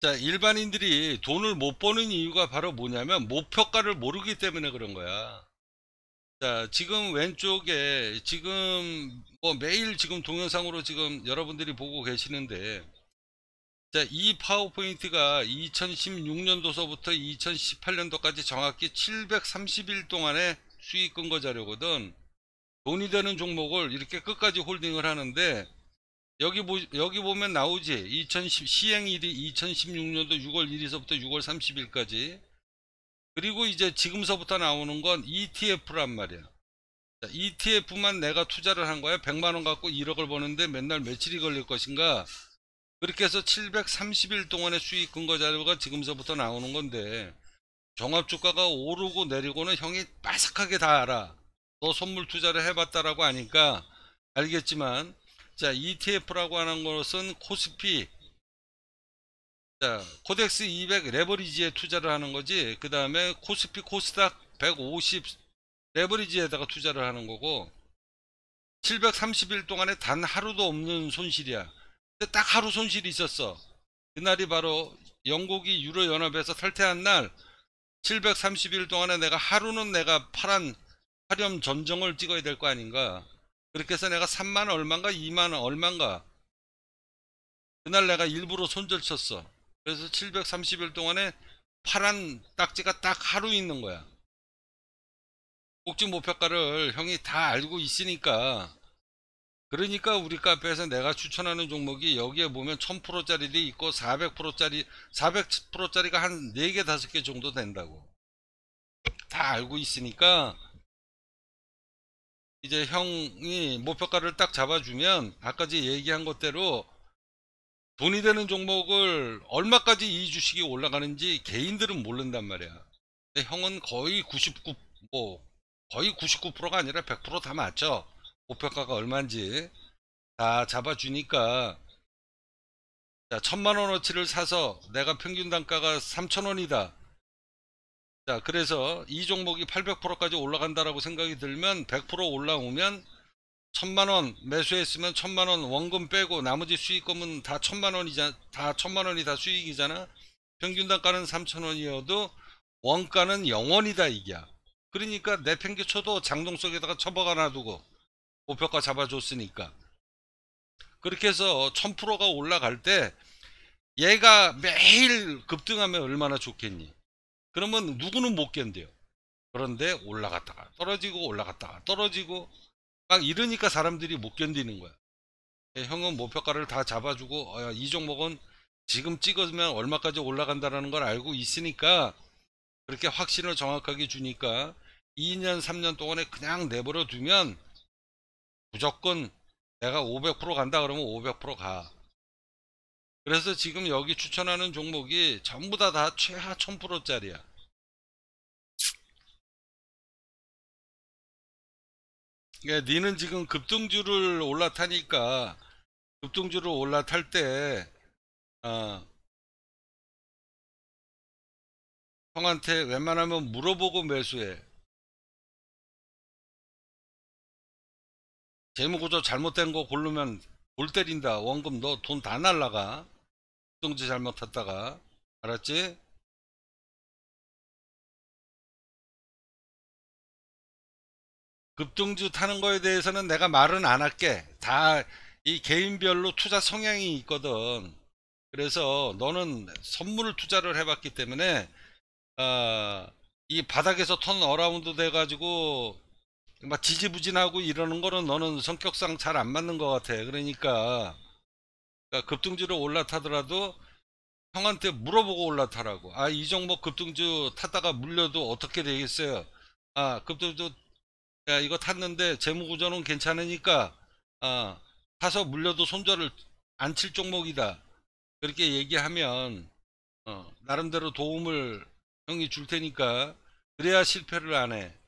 자, 일반인들이 돈을 못 버는 이유가 바로 뭐냐면 목표가를 모르기 때문에 그런 거야. 자, 지금 왼쪽에 지금 뭐 매일 지금 동영상으로 지금 여러분들이 보고 계시는데 자, 이 파워포인트가 2016년도서부터 2018년도까지 정확히 730일 동안의 수익 근거 자료거든. 돈이 되는 종목을 이렇게 끝까지 홀딩을 하는데 여기 보 여기 보면 나오지. 2010 시행일이 2016년도 6월 1일서부터 6월 30일까지. 그리고 이제 지금서부터 나오는 건 ETF란 말이야. 자, ETF만 내가 투자를 한 거야. 100만 원 갖고 1억을 버는데 맨날 며칠이 걸릴 것인가? 그렇게 해서 730일 동안의 수익 근거 자료가 지금서부터 나오는 건데 종합 주가가 오르고 내리고는 형이 빠삭하게 다 알아. 너 선물 투자를 해봤다라고 하니까 알겠지만 자, ETF라고 하는 것은 코스피, 자, 코덱스 200 레버리지에 투자를 하는 거지, 그 다음에 코스피 코스닥 150 레버리지에다가 투자를 하는 거고, 730일 동안에 단 하루도 없는 손실이야. 근데 딱 하루 손실이 있었어. 그날이 바로 영국이 유로연합에서 탈퇴한 날, 730일 동안에 내가 하루는 내가 파란 화렴 점정을 찍어야 될 거 아닌가. 그렇게 해서 내가 3만 얼만가 2만 얼만가 그날 내가 일부러 손절 쳤어 그래서 730일 동안에 파란 딱지가 딱 하루 있는 거야 복지 목표가를 형이 다 알고 있으니까 그러니까 우리 카페에서 내가 추천하는 종목이 여기에 보면 1000%짜리도 있고 400%짜리 400%짜리가 한 4개 5개 정도 된다고 다 알고 있으니까 이제 형이 목표가를 딱 잡아주면 아까 얘기한 것대로 돈이 되는 종목을 얼마까지 이 주식이 올라가는지 개인들은 모른단 말이야. 근데 형은 거의 99, 뭐, 거의 99%가 아니라 100%다 맞죠. 목표가가 얼마인지 다 잡아주니까 자, 천만 원어치를 사서 내가 평균 단가가 3천 원이다. 자 그래서 이 종목이 800%까지 올라간다라고 생각이 들면 100% 올라오면 천만원 매수했으면 천만원 원금 빼고 나머지 수익금은 다 천만원이자 다 천만원이 다 수익이잖아 평균 단가는 3천원이어도 원가는 0원이다이게 그러니까 내팽개쳐도 장동 속에다가 처박아 놔두고 목표가 잡아줬으니까 그렇게 해서 1000%가 올라갈 때 얘가 매일 급등하면 얼마나 좋겠니 그러면 누구는 못 견뎌요. 그런데 올라갔다가 떨어지고 올라갔다가 떨어지고 막 이러니까 사람들이 못 견디는 거야. 예, 형은 목표가를 다 잡아주고 어, 이 종목은 지금 찍으면 얼마까지 올라간다라는 걸 알고 있으니까 그렇게 확신을 정확하게 주니까 2년 3년 동안에 그냥 내버려 두면 무조건 내가 500% 간다 그러면 500%가 그래서 지금 여기 추천하는 종목이 전부 다 다 최하 1000%짜리야 그러니까 니는 지금 급등주를 올라타니까 급등주를 올라탈 때 어, 형한테 웬만하면 물어보고 매수해. 재무구조 잘못된 거 고르면 골 때린다. 원금 너 돈 다 날라가. 급등주 잘못했다가 알았지? 급등주 타는 거에 대해서는 내가 말은 안 할게. 다 이 개인별로 투자 성향이 있거든. 그래서 너는 선물 투자를 해봤기 때문에 어, 이 바닥에서 턴 어라운드 돼가지고 막 지지부진하고 이러는 거는 너는 성격상 잘 안 맞는 것 같아. 그러니까, 그러니까, 급등주를 올라타더라도 형한테 물어보고 올라타라고. 아, 이 종목 급등주 타다가 물려도 어떻게 되겠어요? 아, 급등주 야 이거 탔는데 재무구조는 괜찮으니까 어, 타서 물려도 손절을 안 칠 종목이다 그렇게 얘기하면 어, 나름대로 도움을 형이 줄 테니까 그래야 실패를 안해